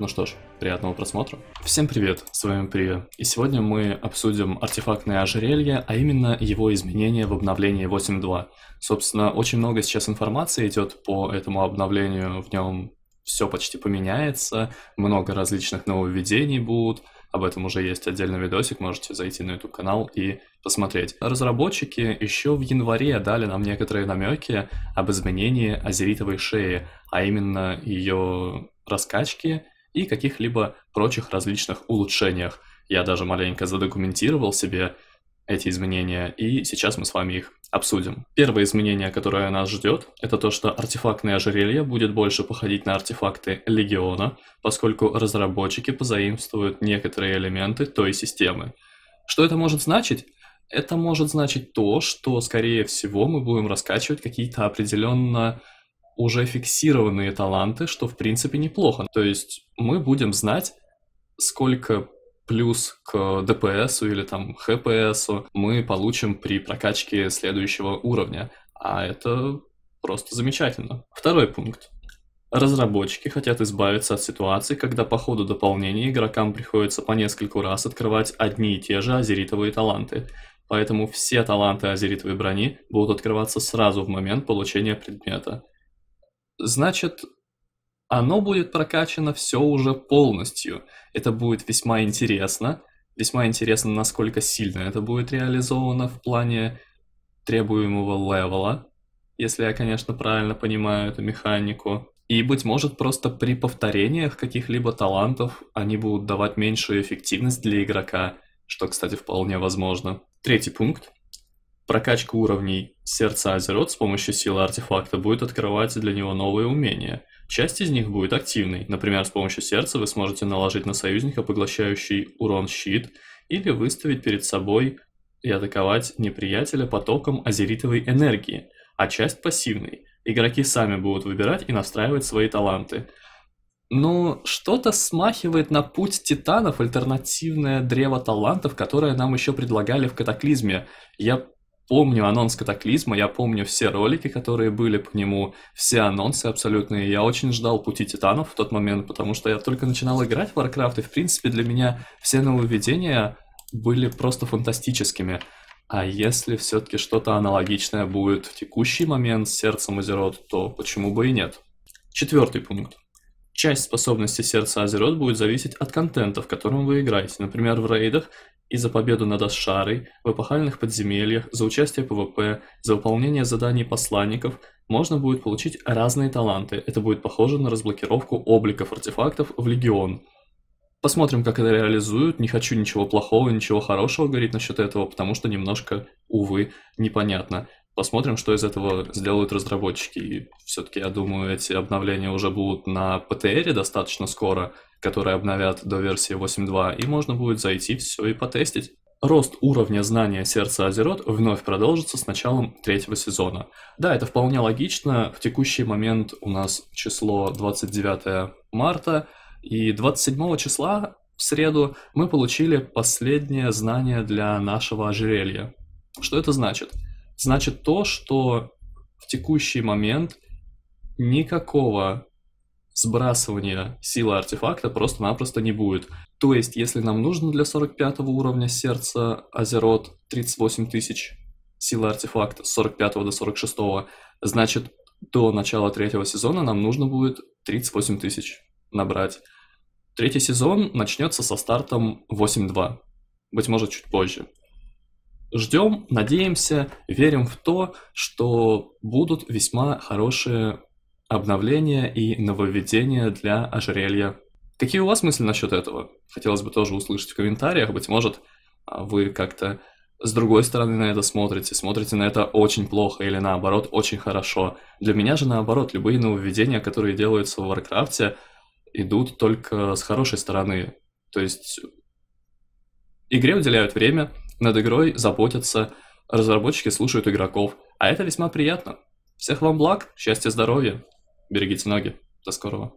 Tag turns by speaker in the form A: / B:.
A: Ну что ж, приятного просмотра. Всем привет, с вами Прия, и сегодня мы обсудим артефактное ожерелье, а именно его изменения в обновлении 8.2. Собственно, очень много сейчас информации идет по этому обновлению, в нем все почти поменяется, много различных нововведений будут, об этом уже есть отдельный видосик, можете зайти на YouTube канал и посмотреть. Разработчики еще в январе дали нам некоторые намеки об изменении азеритовой шеи, а именно ее раскачки и каких-либо прочих различных улучшениях. Я даже маленько задокументировал себе эти изменения, и сейчас мы с вами их обсудим. Первое изменение, которое нас ждет, это то, что артефактное ожерелье будет больше походить на артефакты Легиона, поскольку разработчики позаимствуют некоторые элементы той системы. Что это может значить? Это может значить то, что, скорее всего, мы будем раскачивать какие-то определенно уже фиксированные таланты, что в принципе неплохо. То есть мы будем знать, сколько плюс к ДПС или там ХПС мы получим при прокачке следующего уровня. А это просто замечательно. Второй пункт. Разработчики хотят избавиться от ситуации, когда по ходу дополнения игрокам приходится по нескольку раз открывать одни и те же азеритовые таланты. Поэтому все таланты азеритовой брони будут открываться сразу в момент получения предмета значит, оно будет прокачано все уже полностью. Это будет весьма интересно. Весьма интересно, насколько сильно это будет реализовано в плане требуемого левела, если я, конечно, правильно понимаю эту механику. И, быть может, просто при повторениях каких-либо талантов они будут давать меньшую эффективность для игрока, что, кстати, вполне возможно. Третий пункт Прокачка уровней сердца Азерот с помощью силы артефакта будет открывать для него новые умения. Часть из них будет активной, например, с помощью сердца вы сможете наложить на союзника поглощающий урон щит или выставить перед собой и атаковать неприятеля потоком азеритовой энергии, а часть пассивной. Игроки сами будут выбирать и настраивать свои таланты. Но что-то смахивает на путь титанов альтернативное древо талантов, которое нам еще предлагали в катаклизме. Я помню анонс Катаклизма, я помню все ролики, которые были по нему, все анонсы абсолютные. Я очень ждал Пути Титанов в тот момент, потому что я только начинал играть в Warcraft, и, в принципе, для меня все нововведения были просто фантастическими. А если все-таки что-то аналогичное будет в текущий момент с сердцем Азерот, то почему бы и нет? Четвертый пункт. Часть способности сердца Азерот будет зависеть от контента, в котором вы играете. Например, в рейдах и за победу над Ашарой в эпохальных подземельях, за участие в ПВП, за выполнение заданий посланников можно будет получить разные таланты. Это будет похоже на разблокировку обликов артефактов в Легион. Посмотрим, как это реализуют. Не хочу ничего плохого, ничего хорошего говорить насчет этого, потому что немножко, увы, непонятно. Посмотрим, что из этого сделают разработчики. И все-таки, я думаю, эти обновления уже будут на ПТРе достаточно скоро, которые обновят до версии 8.2, и можно будет зайти все и потестить. Рост уровня знания сердца Азерот вновь продолжится с началом третьего сезона. Да, это вполне логично. В текущий момент у нас число 29 марта, и 27 числа в среду мы получили последнее знание для нашего ожерелья. Что это значит? Значит то, что в текущий момент никакого сбрасывания силы артефакта просто-напросто не будет. То есть, если нам нужно для 45 уровня сердца Азерот 38 тысяч силы артефакта с 45 до 46, значит, до начала третьего сезона нам нужно будет 38 тысяч набрать. Третий сезон начнется со стартом 8.2, быть может, чуть позже. Ждем, надеемся, верим в то, что будут весьма хорошие обновления и нововведения для ожерелья. Какие у вас мысли насчет этого? Хотелось бы тоже услышать в комментариях. Быть может, а, вы как-то с другой стороны на это смотрите, смотрите на это очень плохо или наоборот очень хорошо. Для меня же наоборот, любые нововведения, которые делаются в Варкрафте, идут только с хорошей стороны. То есть игре уделяют время, над игрой заботятся, разработчики слушают игроков, а это весьма приятно. Всех вам благ, счастья, здоровья! Берегите ноги. До скорого.